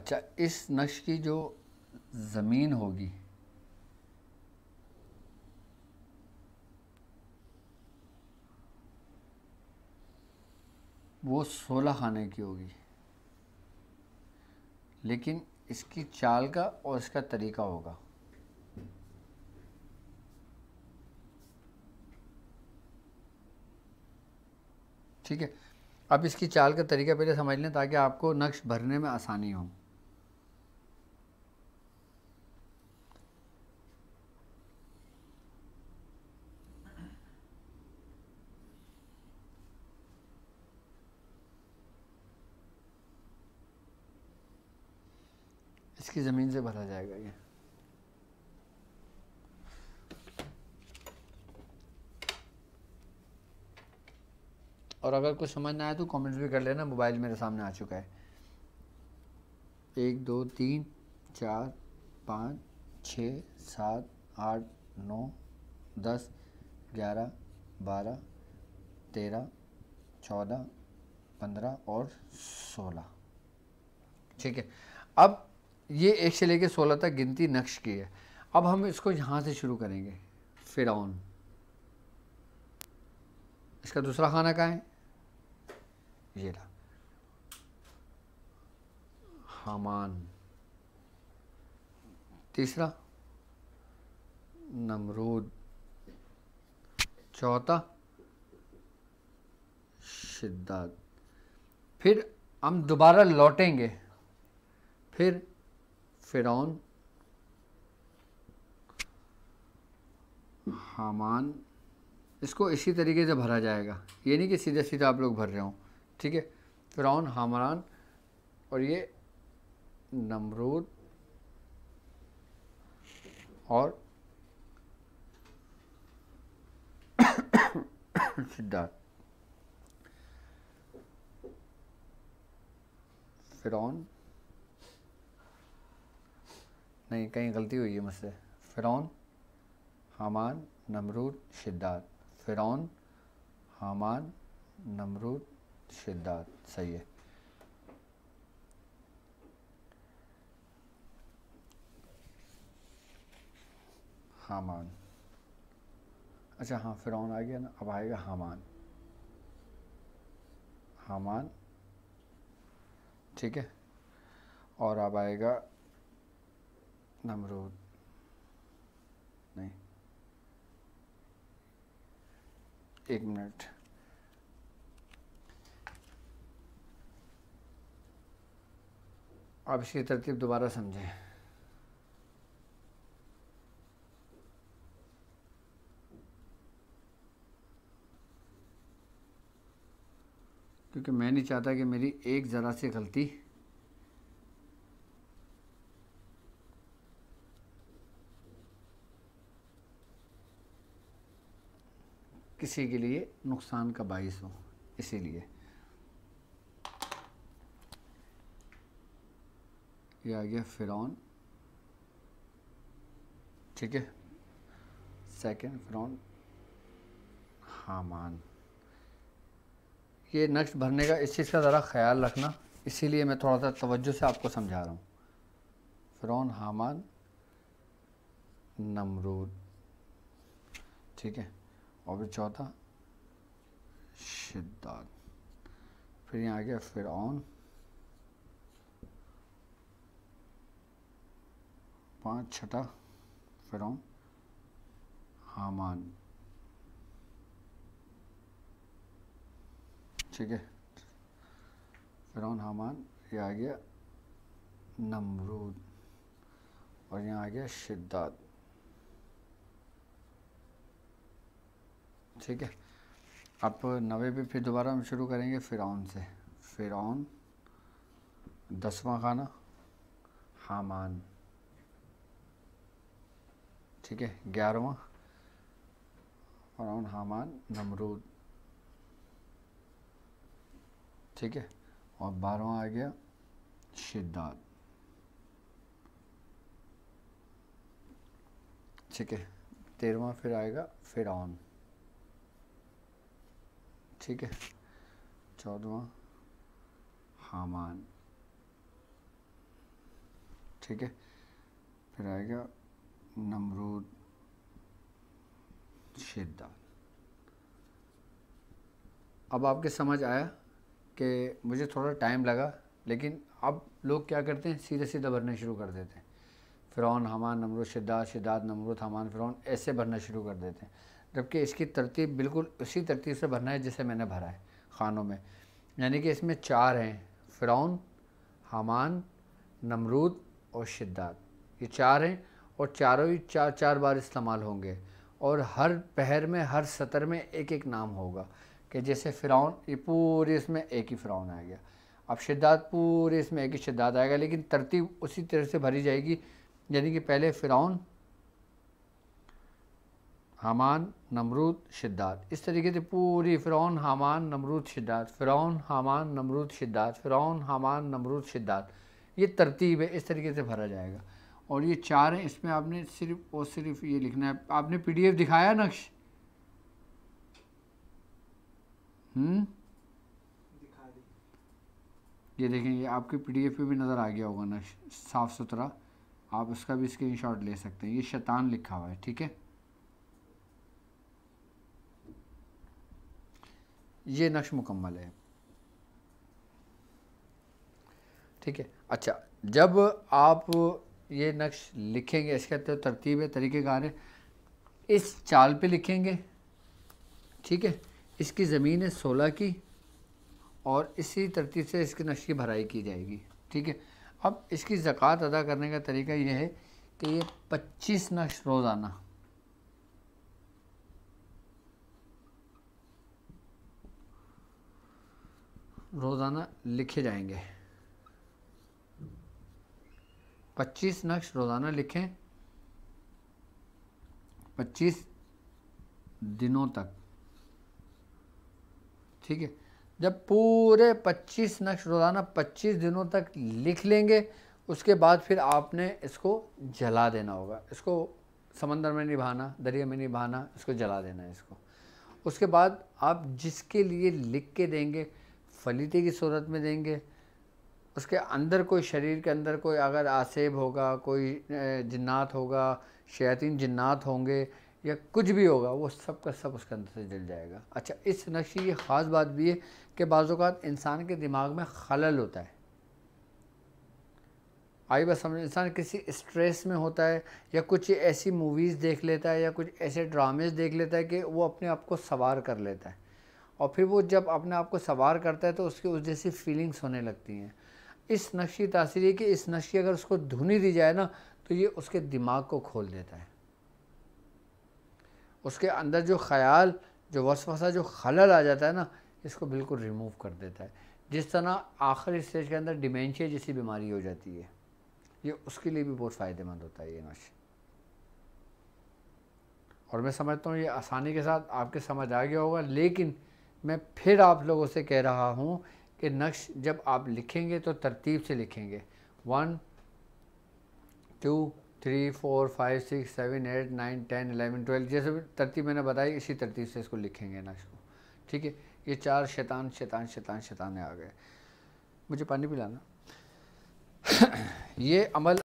अच्छा इस नक्श की जो ज़मीन होगी वो सोलह खाने की होगी लेकिन इसकी चाल का और इसका तरीका होगा ठीक है अब इसकी चाल का तरीका पहले समझ लें ताकि आपको नक्श भरने में आसानी हो इसकी ज़मीन से भरा जाएगा ये और अगर कुछ समझ ना आए तो कमेंट्स भी कर लेना मोबाइल मेरे सामने आ चुका है एक दो तीन चार पाँच छ सात आठ नौ दस ग्यारह बारह तेरह चौदह पंद्रह और सोलह ठीक है अब ये एक से लेकर सोलह तक गिनती नक्श की है अब हम इसको यहाँ से शुरू करेंगे फिरौन इसका दूसरा खाना कहाँ है ये रहा हमान तीसरा नमरूद चौथा शिद्दत फिर हम दोबारा लौटेंगे फिर फिरौन हामान इसको इसी तरीके से भरा जाएगा ये नहीं कि सीधे सीधे आप लोग भर रहे हो ठीक है फिरौन हामरान और ये नमरूद और सिद्धार्थ फिरौन नहीं कहीं गलती हुई है मुझसे फ़िरौन हामान नमरूद शिद्दात फ़िरौन हामान नमरूद शिद्दात सही है हामान अच्छा हाँ फ़िरौन आ गया ना अब आएगा हामान हामान ठीक है और अब आएगा नमरूद नहीं एक मिनट आप इसकी तरतीब दोबारा समझें क्योंकि मैं नहीं चाहता कि मेरी एक ज़रा सी गलती किसी के लिए नुकसान का बाइस हो इसीलिए ये आ गया फिरौन ठीक है सेकेंड फिरौन हामान ये नक्श भरने का इस चीज़ का ज़रा ख्याल रखना इसीलिए मैं थोड़ा सा तवज्जो से आपको समझा रहा हूँ फिरौन हामान नमरूद ठीक है और फिर चौथा शिद्दत फिर यहाँ आ गया फिर ऑन पाँच छठा फिर ऑन हामान ठीक है फिर ऑन हामान ये आ गया नमरूद और यहाँ आ गया शिद्दत ठीक है आप नवे पे फिर दोबारा हम शुरू करेंगे फ़िरौन से फ़िरौन दसवां खाना हामान ठीक है ग्यारहवा फ़िरौन हामान नमरूद ठीक है और बारहवा आ गया शिद्दात ठीक है तेरहवा फिर आएगा फिरौन ठीक है चौदवा हामान ठीक है फिर आएगा नमरूद शिद्दा अब आपके समझ आया कि मुझे थोड़ा टाइम लगा लेकिन अब लोग क्या करते हैं सीधे सीधे भरना शुरू कर देते हैं फ़िरौन हमान नमरूद शिद्दात शिद्दात नमरूद हमान फ़िरौन ऐसे भरना शुरू कर देते हैं जबकि इसकी तरतीब बिल्कुल उसी तरतीब से भरना है जिसे मैंने भरा है खानों में यानी कि इसमें चार हैं फ़िरौन हमान नमरूद और शिद्दत ये चार हैं और चारों ही चार चार बार इस्तेमाल होंगे और हर पहर में हर सतर में एक एक नाम होगा कि जैसे फ़िरौन ये पूरे इसमें एक ही फ़िरौन आ गया अब शिद्दात पूरे इसमें एक ही शिद्दात आएगा लेकिन तरतीब उसी तरह से भरी जाएगी यानी कि पहले फ़िरौन हामान नमरूद शिद्दात इस तरीके से पूरी फ़िरौन हामान नमरूद शिद्दात फ़िरौन हामान नमरूद शिद्दात फ़िरौन हामान नमरूद शिद्दात ये तरतीब है इस तरीके से भरा जाएगा और ये चार हैं इसमें आपने सिर्फ और सिर्फ ये लिखना है आपने पीडीएफ दिखाया नक्श हम्म ये देखें ये आपके पीडीएफ पे भी नज़र आ गया होगा नक्श साफ़ सुथरा आप उसका भी स्क्रीनशॉट ले सकते हैं ये शैतान लिखा हुआ है ठीक है ये नक्श मुकम्मल है ठीक है अच्छा जब आप ये नक्श लिखेंगे इसके तो तरतीब है तरीक़ेकार है इस चाल पे लिखेंगे ठीक है इसकी ज़मीन है सोलह की और इसी तरतीब से इसके नक्श की भराई की जाएगी ठीक है अब इसकी ज़क़़त अदा करने का तरीका यह है कि ये पच्चीस नक्श रोज़ाना रोज़ाना लिखे जाएंगे 25 नक्श रोज़ाना लिखें 25 दिनों तक ठीक है जब पूरे 25 नक्श रोज़ाना 25 दिनों तक लिख लेंगे उसके बाद फिर आपने इसको जला देना होगा इसको समंदर में नहीं बहाना दरिया में नहीं बहाना इसको जला देना है इसको उसके बाद आप जिसके लिए लिख के देंगे फलीते की सूरत में देंगे उसके अंदर कोई शरीर के अंदर कोई अगर आसेब होगा कोई जन्नात होगा शैतिन जन्नात होंगे या कुछ भी होगा वो सब का सब उसके अंदर से जल जाएगा अच्छा इस नक्शे की ख़ास बात भी है कि बाज़ात इंसान के दिमाग में खलल होता है आई बस समझ इंसान किसी स्ट्रेस में होता है या कुछ ऐसी मूवीज़ देख लेता है या कुछ ऐसे ड्रामेज देख लेता है कि वो अपने आप को सवार कर लेता है और फिर वो जब अपने आप को सवार करता है तो उसके उस जैसी फीलिंग्स होने लगती हैं इस नक्श की तासीर है कि इस नक्श की अगर उसको धुनी दी जाए ना तो ये उसके दिमाग को खोल देता है उसके अंदर जो ख्याल जो वसवसा जो खलल आ जाता है ना इसको बिल्कुल रिमूव कर देता है जिस तरह आखिरी स्टेज के अंदर डिमेंशिया जैसी बीमारी हो जाती है ये उसके लिए भी बहुत फ़ायदेमंद होता है ये नश और मैं समझता हूँ ये आसानी के साथ आपके समझ आ गया होगा लेकिन मैं फिर आप लोगों से कह रहा हूँ कि नक्श जब आप लिखेंगे तो तरतीब से लिखेंगे one two three four five six seven eight nine ten eleven twelve जैसे तरतीब मैंने बताई इसी तरतीब से इसको लिखेंगे नक्श को ठीक है ये चार शैतान शैतान शैतान शैतान आ गए मुझे पानी पिलाना ये अमल